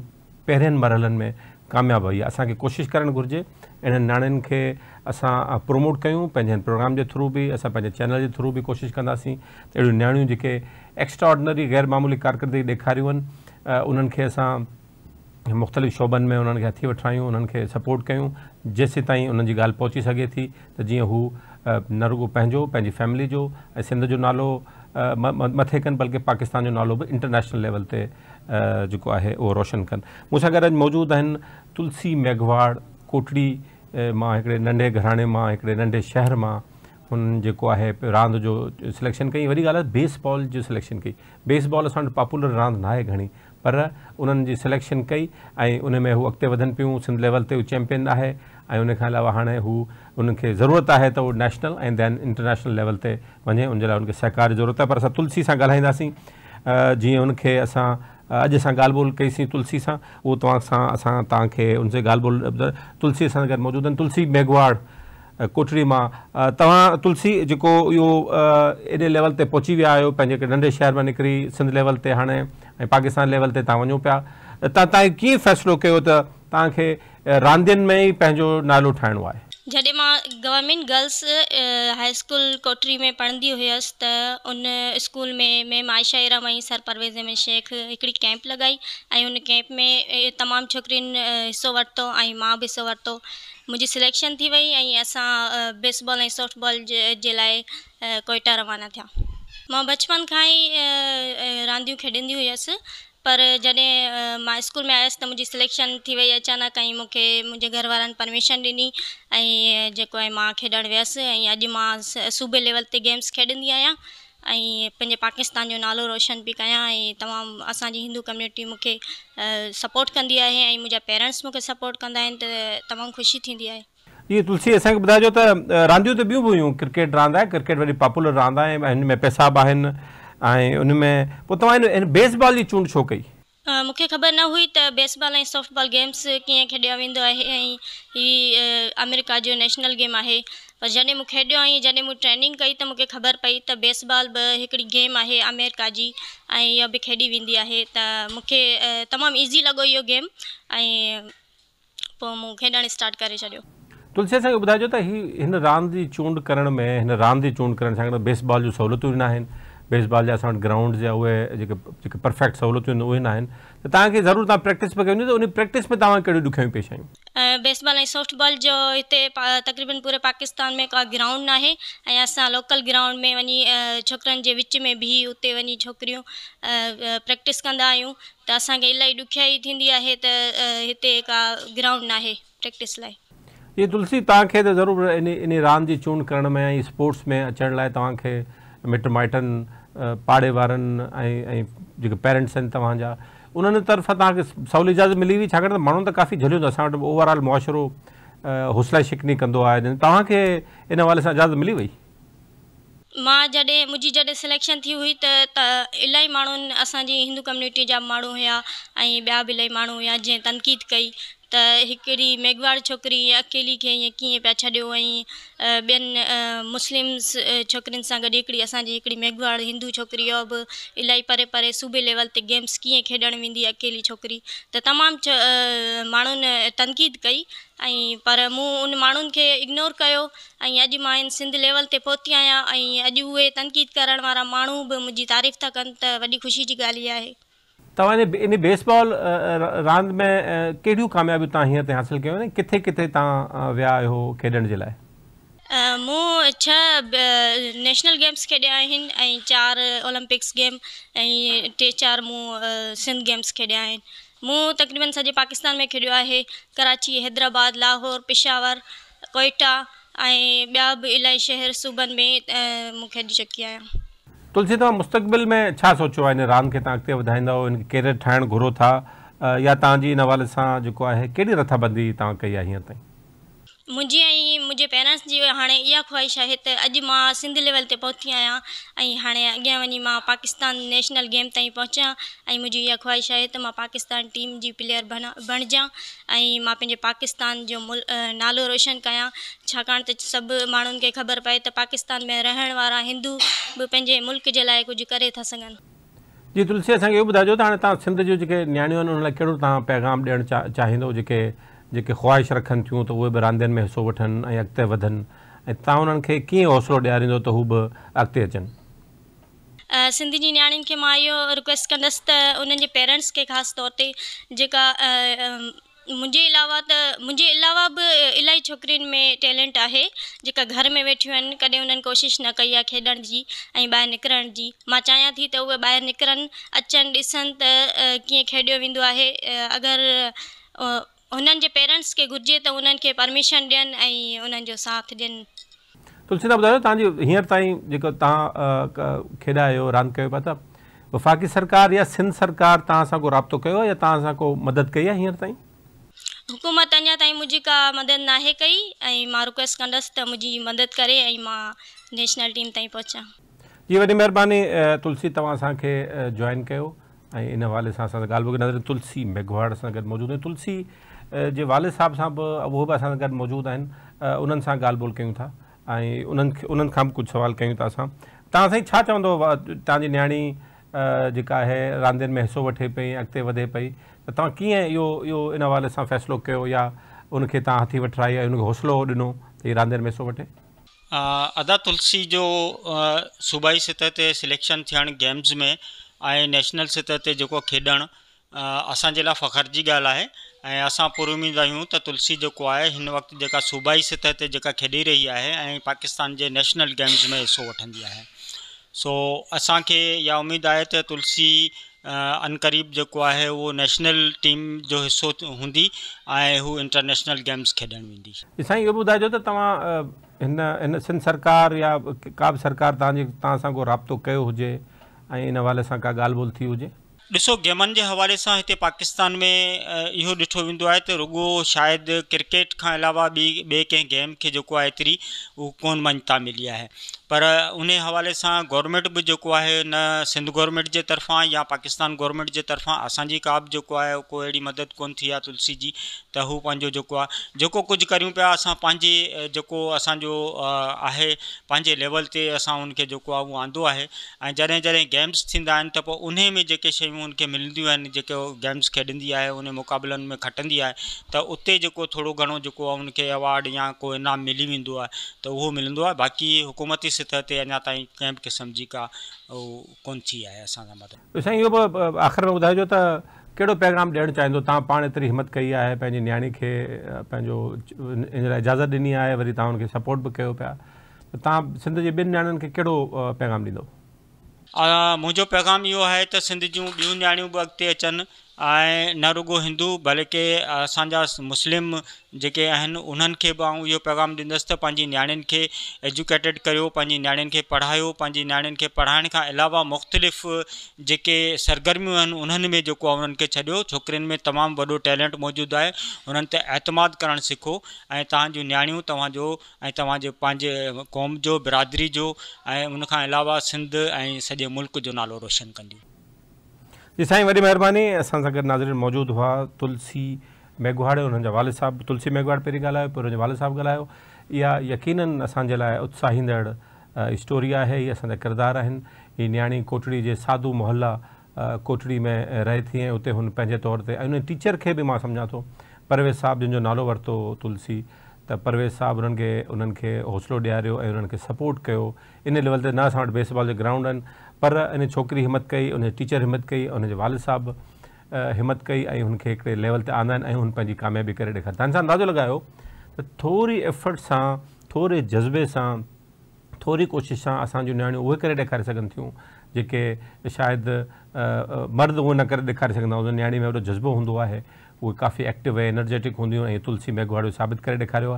में मरहल में कामयाब हुई असांखे कोशिशि करणु घुरिजे इन्हनि नियाणियुनि के अस प्रमोट क्यों पंहिंजे प्रोग्राम के थ्रू भी असां चैनल के थ्रू भी कोशिश कंदासीं त अहिड़ियूं नियाणियूं जेके एक्स्ट्रा ऑर्डनरी गैर मामूली कारकर्दगी ॾेखारियूं आहिनि उन्हनि मुख़्तलिफ़ शोबनि में उन्हनि खे हथी वठायूं उन्हनि सपोर्ट क्यों जैसे तीन उन्हें गाल पहुंची पहुची थी तो जी हू न रुगो पंहिंजो फैमिली जो सिंध जो नालो मथे कन बल्कि पाकिस्तान जो नालो भी इंटरनेशनल लेवल ते जेको आहे उहो रोशन कनि मूंसां गॾु अॼु मौजूदु तुलसी मेघवाड़ कोटड़ी એ માં એકડે નન્ડે ઘરાણે માં એકડે નન્ડે શહેર માં ઉન જો કો આ હે રાંદ જો સિલેક્શન કઈ વરી ગલત બેસબોલ જો સિલેક્શન કઈ બેસબોલ સન્ડ પોપ્યુલર રાંદ નાય ઘણી પર ઉનજી સિલેક્શન કઈ આય ઉને મે હો અક્તે વધન પીઉ સિંડ લેવલ તે ચેમ્પિયન આ હે આય ઉને ખલાવા હાને હો ઉનકે જરૂરત આ હે તો national and then international level તે વજે ઉન જલા ઉનકે સહકાર જરૂરત પર સ તુલસી સા ગલ આઈ નાસી જી ઉનકે અસા अज असां ॻाल्हि ॿोल कईसीं तुलसी सां उहो तव्हां सां उनसे ॻाल्हि ॿोल तुलसी सां गॾु तुलसी मेघवाड़ कोटरी मां तुलसी जो इहो एडे लेवल ते पहुची विया आहियो नंढे शहर में निकिरी सिंध लेवल ते हाणे पाकिस्तान लेवल ते तव्हां वञो पिया फैसलो तव्हां कीअं फ़ैसिलो में ई नालो ठाहिणो आहे जैसे मां government girls high school Kotri में पढ़ी हुयस त उन स्कूल में मैम आयशा इराम सर परवेज़ में शेख एक कैंप लगाई ऐं उन कैंप में तमाम छोकर हिसो वरतो ऐं मां बि हिसो वरितो सिलेक्शन थी वही अस बेसबॉल ए सॉफ्टबॉल के लिए कोयटा रवाना थे मां बचपन का ही रांदू खेडी हुयस पर जॾहिं मां स्कूल में आयसि त मुंहिंजी सिलेक्शन थी वई अचानक ऐं मूंखे मुंहिंजे घर वारनि परमिशन ॾिनी ऐं जेको आहे मां खेॾणु वियसि ऐं अॼु मां सूबे लेवल ते गेम्स खेॾंदी आहियां ऐं पंहिंजे पाकिस्तान जो नालो रोशन बि कयां ऐं तमामु असांजी हिंदू कम्युनिटी मूंखे सपोर्ट कंदी आहे ऐं मुंहिंजा पेरेंट्स मूंखे सपोर्ट कंदा आहिनि त तमामु ख़ुशी थींदी आहे हीअ तुलसी असांखे ॿुधाइजो त रांदियूं त ॿियूं बि हुयूं क्रिकेट रांधा क्रिकेट वरी पॉपुलर रांदि आहे हिन में पैसा बि आहिनि ऐं उन में पोइ तव्हां बेसबॉल जी चूंड छो कई मूंखे ख़बर न हुई त बेसबॉल ऐं सॉफ्टबॉल गेम्स कीअं खेॾियो वेंदो आहे ऐं हीअ अमेरिका जो नेशनल गेम आहे पर जॾहिं मूं खेॾियो ऐं जॾहिं मूं ट्रेनिंग कई त मूंखे ख़बर पई त बेसबॉल बि हिकिड़ी गेम आहे अमेरिका जी ऐं इहा बि खेॾी वेंदी आहे त मूंखे तमामु ईज़ी लॻो इहो गेम ऐं पोइ मूं खेॾणु स्टार्ट करे छॾियो तुलसीअ सां ॿुधाइजो तांद जी चूंड करण में हिन रांदि जी चूंड करण सां बेसबॉल जी सहूलियतूं न आहिनि बेसबॉल जा असां वटि ग्राउंड परफेक्ट सहूलियतूं आहिनि उहे न प्रैक्टिस में कयूं उन प्रैक्टिस में तव्हां कहिड़ियूं पेश आहियूं बेसबॉल ऐं सॉफ्टबॉल जो हिते तक़रीबन पूरे पाकिस्तान में का ग्राउंड न आहे ऐं लोकल ग्राउंड में वञी छोकिरनि जे विच में बि उते वञी छोकिरियूं प्रैक्टिस कंदा आहियूं त असांखे इलाही ॾुखियाई थींदी आहे का ग्राउंड न प्रैक्टिस लाइ इहे तुलसी तव्हांखे त ज़रूरु इन इन रांदि जी चूंड करण में स्पोर्ट्स में अचण लाइ तव्हांखे पाड़े वारनि ऐं जेके पेरेंट्स आहिनि तव्हांजा उन्हनि तरफ़ां तव्हांखे सहुली इजाज़त मिली हुई छाकाणि त माण्हुनि त काफ़ी झलियूं असां वटि ओवरऑल मुआशि हौसला शिकनी कंदो आहे तव्हांखे इन हवाले सां इजाज़त मिली वई मां जॾहिं मुंहिंजी जॾहिं सिलेक्शन थी हुई त त इलाही माण्हुनि असांजी हिंदू कम्युनिटी जा माण्हू हुआ ऐं ॿिया बि इलाही माण्हू हुआ जीअं तनक़ीद कई त हिकिड़ी मेघवार छोकिरी अकेली के ये कि पा छो बन ॿियनि मुस्लिम्स छोकिरियुनि सां गॾु हिकिड़ी असांजी मेघवार हिंदू छोक उहा बि इलाही परे परे सूबे लेवल ते गेम्स कि खेड़ वी अकेली छोक तो तमाम छ माण्हुनि तनक़ीद कई पर मूं उन मानून के इग्नोर कयो अज अॼु इन सिंध लेवल से पौती आया अज उ तनक़ीद करा मू भी मुझी तारीफ़ था कन त वॾी ख़ुशी की गाली है तव्हांजे बेसबॉल में कहिड़ियूं कामयाबियूं तव्हां किथे किथे तव्हां विया आहियो खेॾण जे लाइ मूं छह नेशनल गेम्स खेॾिया आहिनि ऐं चारि ओलंपिक्स गेम ऐं टे चारि मूं सिंध गेम्स खेॾिया आहिनि मूं तक़रीबन सॼे पाकिस्तान में खेॾियो आहे कराची हैदराबाद लाहौर पिशावर कोइटा ऐं ॿिया बि इलाही शहर सूबनि में मूं खेॾी चुकी आहियां तुलसी तव्हां मुस्तबिल में सोचो सोचियो आहे के रांदि खे तव्हां कैरियर ठाहिणु घुरो था या तव्हांजी हिन हवाले सां जेको आहे कहिड़ी रथाबंदी तव्हां कई आहे हींअर ताईं मुंहिंजी ऐं मुंहिंजे पेरेंट्स जी हाणे इहा ख़्वाहिश आहे त अॼु मां सिंध लेवल ते पहुती आहियां ऐं हाणे अॻियां वञी मां पाकिस्तान नेशनल गेम ताईं पहुचां ऐं मुंहिंजी इहा ख़्वाहिश आहे त मां पाकिस्तान टीम जी प्लेयर बण बणिजां ऐं मां पंहिंजे पाकिस्तान जो मुल नालो रोशन कयां छाकाणि त सभु माण्हुनि खे ख़बर पए त पाकिस्तान में रहण वारा हिंदू बि पंहिंजे मुल्क़ जे लाइ कुझु करे था सघनि जी तुलसी असांखे इहो ॿुधाइजो त हाणे तव्हां सिंध जूं जेके न्याणियूं आहिनि हुन लाइ कहिड़ो तव्हां पैगाम ॾियणु जेके ख़्वाहिश रखनि थियूं त उहे बि रांदियुनि में हिसो वठनि ऐं अॻिते वधनि ऐं तव्हां उन्हनि खे कीअं हौसलो ॾियारींदो त हू बि अॻिते अचनि सिंधी जी नियाणियुनि खे मां इहो रिक्वेस्ट कंदसि त उन्हनि जे पेरेंट्स खे ख़ासि तौर ते जेका मुंहिंजे अलावा त मुंहिंजे अलावा बि इलाही छोकिरियुनि में टैलेंट आहे जेका घर में वेठियूं आहिनि कॾहिं उन्हनि कोशिशि न कई आहे खेॾण जी ऐं ॿाहिरि निकिरण जी मां चाहियां थी त उहे ॿाहिरि निकिरनि अचनि ॾिसनि त कीअं खेॾियो वेंदो आहे अगरि उन्हनि जे पेरेंट्स खे घुरिजे त उन्हनि खे परमिशन ॾियनि ऐं उन्हनि जो साथ ॾियनि तुलसीना ॿुधायो तव्हांजी हींअर ताईं जेको तव्हां खेॾा आहियो रांदि कयो पिया था वफ़ाक़ी सरकार या सिंध सरकार तव्हां सां को राब्तो कयो या तव्हां सां को मदद कई आहे हींअर ताईं हुकूमत अञा ताईं मुंहिंजी का मदद नाहे कई ऐं मां रिक्वेस्ट कंदसि त मुंहिंजी मदद करे ऐं मां नेशनल टीम ताईं पहुचां जी वॾी महिरबानी तुलसी तव्हां असांखे जॉइन कयो ऐं इन हवाले सां असां ॻाल्हि ॿोली नज़र तुलसी मेघवाड़ सां गॾु मौजूदु तुलसी जे वालिद साहब सां वो भी असा असां सां गॾु मौजूदु आहिनि उन्हनि सां था ऐं उन्हनि उन्हनि खां बि कुझु था असां तव्हां साईं छा न्याणी जेका आहे रांदियुनि में हिसो वठे पई अॻिते वधे पई त तव्हां कीअं इहो इन हवा सां फ़ैसिलो या उनके तव्हां हथी वठाई हौसलो दिनों त हीअ रांदियुनि में हिसो वे अदा तुलसी जो सूबाई सतह ते सिलेक्शन थियणु गेम्स में ऐं नेशनल सतह से जो खेॾणु असांजे लाइ फ़ख़्र जी ॻाल्हि आहे ऐं असां पुरुमीद आहियूं त तुलसी जो है हिन वक़्तु जेका सूबाई सतह ते जेका खेॾी रही है ऐं पाकिस्तान के नेशनल गेम्स में हिस्सों वी आहे सो असांखे इहा उमेदु आहे त तुलसी अनक़रीब जो है वो नैशनल टीम जो हिस्सो होंगी ऐं इंटरनेशनल गेम्स खेॾणु वेंदी साईं इहो ॿुधाइजो त सिंध सरकार या का बि सरकार तव्हांजे तव्हां सां को इन हवाले सां का ॻाल्हि ॿोल थी हुजे ऐसो गेमन के हवाले से इतने पाकिस्तान में इो दिठो वो तो रुगो शायद क्रिकेट के अलावा बी बे कें गेम के जो आहे एतिरी उहो मान्यता मिली है पर उन हवाले से गवर्नमेंट भी जो है न सिंध गवर्नमेंट के तरफा या पाकिस्तान गवर्नमेंट के तरफा असि का भी जो है को अड़ी मदद को तुलसी की तो हू पंहिंजो जो कुछ जेको कुझु कयूं पिया असां पंहिंजे जेको लेवल से असां आंदो है जैसे जैसे गेम्स थींदा तो उन्हें में जो शयूं टीम उनखे मिलंदियूं आहिनि गेम्स खेॾंदी है उन मुक़ाबलनि में खटंदी है त उते जेको थोरो घणो जेको आहे अवॉर्ड या को इनाम मिली वो तो वो उहो बाक़ी हुकूमती सतह से अञा ताईं कंहिं क़िस्म जी का कोन थी आहे असां मदद साईं आख़िर में ॿुधाइजो तो कड़ो पैगाम ॾियणु चाहो तव्हां पाण एतिरी हिमत कई है पंहिंजी नियाणी खे इन इजाज़त दिनी है वरी तव्हां हुनखे सपोर्ट बि कयो पिया त तव्हां सिंध जे ॿिनि नियाणियुनि खे कहिड़ो पैगाम ॾींदो मुझो पैगाम यो है तो सिंध जो बी नियाणियूं भी अगत अचन न रुगो हिंदू बल्कि असाजा मुस्लिम जे आहिनि उन्हनि खे पैगाम दींदस तो पंहिंजी नियाणियुनि खे एजुकेटेड कयो पंहिंजी नियाणियुनि खे पढ़ायो पंहिंजी नियाणियुनि खे पढ़ाइण खां अलावा मुख़्तलिफ़ जे सरगर्मियूं उन्होंने उन्हनि में जेको आहे उन्हनि खे में तमाम वो टैलेंट मौजूद है उन्होंने एतमाद कर सीखो ऐं तव्हांजूं नियाणियूं तव्हांजो क़ौम जो बिरादरी जो ऐं अलावा सिंध ऐं सॼे मुल्क जो नालो रोशन कंदियूं जी साईं वरी महिरबानी असां सां गॾु नाज़रीन मौजूदु हुआ तुलसी मेघवाड़ हुननि जा वालिद साहिबु तुलसी मेघवाड़ पहिरीं ॻाल्हायो पोइ हुननि जा वालिद साहिबु ॻाल्हायो इहा यकीननि असांजे लाइ उत्साहींदड़ स्टोरी आहे इहे असांजा किरदार आहिनि हीअ नियाणी कोटड़ी जे साधू मोहल्ला कोटड़ी में रहे थी ऐं उते हुन पंहिंजे तौर ते ऐं हुन टीचर खे बि मां सम्झां थो परवेज़ साहिबु जंहिंजो नालो वरितो तुलसी त परवेज़ साहिबु उन्हनि खे उन्हनि खे हौसलो ॾियारियो ऐं उन्हनि खे सपोर्ट कयो इन लेवल ते न असां वटि बेसबॉल जा ग्राउंड आहिनि पर इन छोकिरी हिमत कई उन टीचर हिमत कई उनजे वाल साहबु हिमत कई ऐं हुनखे हिकिड़े लेवल ते आंदा आहिनि ऐं कामयाबी करे ॾेखारी तव्हां सां अंदाज़ो लॻायो त थोरी एफर्ट सां थोरे जज़्बे से थोड़ी कोशिश से असांजूं नियाणियूं उहे करे ॾेखारे सघनि थियूं मर्द वो न कर ॾेखारे सघंदा में एॾो जज़्बो हों आहे काफ़ी एक्टिव ऐं एनर्जेटिक हूंदियूं तुलसी मेघवाड़ियो साबित कर दिखारे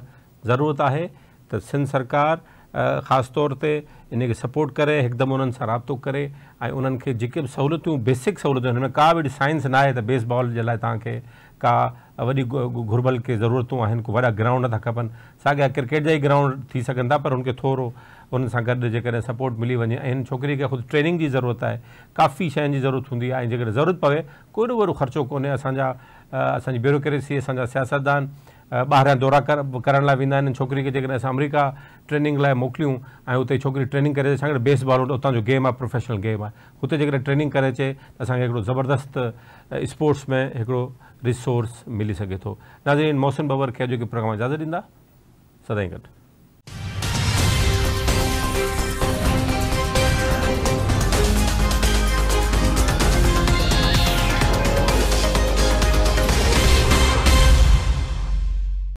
ज़रूरत है त सिंध सरकार खास तौर ते इन सपोर्ट करे एकदम उन्हनि राबो करें करे ऐं उन्हनि बेसिक सहूलत हिन का बि साइंस ना आहे बेसबॉल के लिए तव्हांखे का वॾी घुरबल खे ज़रूरतूं आहिनि को वॾा ग्राउंड नथा खपनि साॻिया क्रिकेट जा ग्राउंड थी सघनि पर उनके थोरो हुन सां गॾु सपोर्ट मिली वञे ऐं हिन छोकिरी खे ट्रेनिंग की ज़रूरत है काफ़ी शयुनि की ज़रूरत होंगी आहे ज़रूरत पवे कोई न वो ख़र्चो को असांजा असांजी ब्यूरोक्रेसी असांजा सियासतदान बाहरा दौरा कर करण ला ويننن છોકરી કે જગર અમેરિકા ટ્રેનિંગ લાય મોકલીઓ ઓતે છોકરી ટ્રેનિંગ કરે છે બેસબો ઓતા જો ગેમ પ્રોફેશનલ ગેમ ઓતે જગર ટ્રેનિંગ કરે છે અસંગ એકરો જબરદસ્ત સ્પોર્ટ્સ મે એકરો રિસોર્સ મળી શકે તો નાઝિર મોસન બબર કે જો પ્રોગ્રામ इजाजत દિંદા સદાઈ ગટ